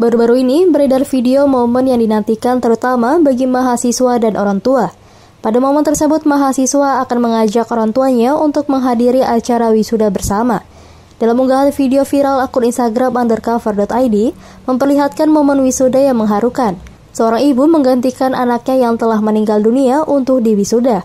Baru-baru ini beredar video momen yang dinantikan terutama bagi mahasiswa dan orang tua. Pada momen tersebut, mahasiswa akan mengajak orang tuanya untuk menghadiri acara wisuda bersama. Dalam unggahan video viral akun Instagram undercover.id, memperlihatkan momen wisuda yang mengharukan. Seorang ibu menggantikan anaknya yang telah meninggal dunia untuk diwisuda.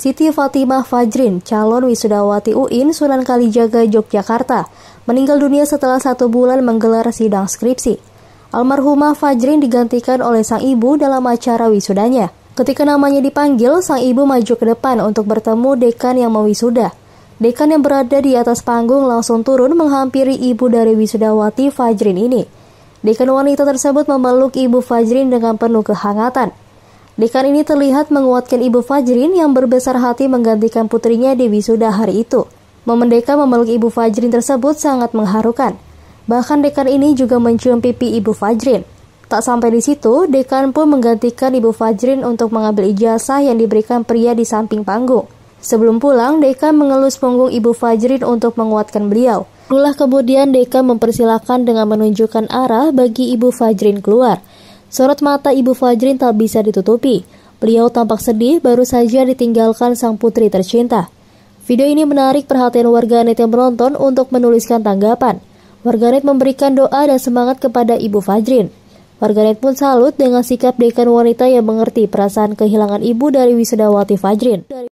Siti Fatimah Fajrin, calon wisudawati UIN Sunan Kalijaga, Yogyakarta, meninggal dunia setelah satu bulan menggelar sidang skripsi. Almarhumah Fajrin digantikan oleh sang ibu dalam acara wisudanya. Ketika namanya dipanggil, sang ibu maju ke depan untuk bertemu dekan yang mewisuda. Dekan yang berada di atas panggung langsung turun menghampiri ibu dari wisudawati Fajrin ini. Dekan wanita tersebut memeluk ibu Fajrin dengan penuh kehangatan. Dekan ini terlihat menguatkan ibu Fajrin yang berbesar hati menggantikan putrinya di wisuda hari itu. Momen deka memeluk ibu Fajrin tersebut sangat mengharukan. Bahkan Dekan ini juga mencium pipi Ibu Fajrin. Tak sampai di situ, Dekan pun menggantikan Ibu Fajrin untuk mengambil ijazah yang diberikan pria di samping panggung. Sebelum pulang, Dekan mengelus punggung Ibu Fajrin untuk menguatkan beliau. Barulah kemudian Dekan mempersilahkan dengan menunjukkan arah bagi Ibu Fajrin keluar. Sorot mata Ibu Fajrin tak bisa ditutupi. Beliau tampak sedih baru saja ditinggalkan sang putri tercinta. Video ini menarik perhatian warganet yang menonton untuk menuliskan tanggapan. Warganet memberikan doa dan semangat kepada Ibu Fajrin. Warganet pun salut dengan sikap dekan wanita yang mengerti perasaan kehilangan ibu dari Wisudawati Fajrin.